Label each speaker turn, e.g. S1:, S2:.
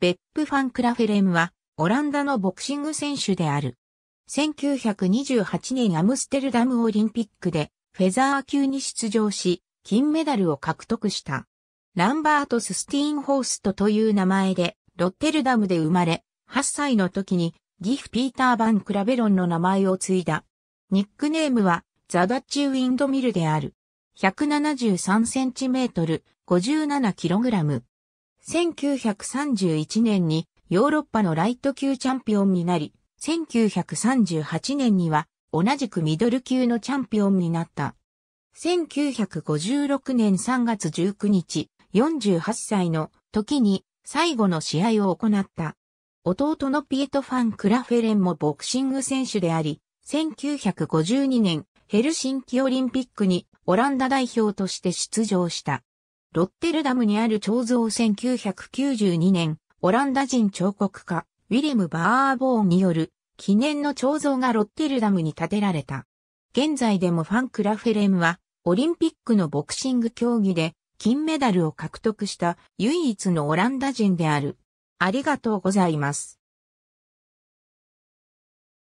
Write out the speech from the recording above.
S1: ベップ・ファン・クラフェレムは、オランダのボクシン
S2: グ選手である。1928年アムステルダムオリンピックで、フェザー級に出場し、金メダルを獲得した。ランバート・ススティーンホーストという名前で、ロッテルダムで生まれ、8歳の時に、ギフ・ピーター・バン・クラベロンの名前を継いだ。ニックネームは、ザ・ダッチ・ウィンドミルである。173センチメートル、57キログラム。1931年にヨーロッパのライト級チャンピオンになり、1938年には同じくミドル級のチャンピオンになった。1956年3月19日、48歳の時に最後の試合を行った。弟のピエト・ファン・クラフェレンもボクシング選手であり、1952年ヘルシンキオリンピックにオランダ代表として出場した。ロッテルダムにある彫像1992年、オランダ人彫刻家、ウィレム・バーボーンによる記念の彫像がロッテルダムに建てられた。現在でもファンクラフェレムは、オリンピックのボクシング競技で金メダルを獲得した
S1: 唯一のオランダ人である。ありがとうございます。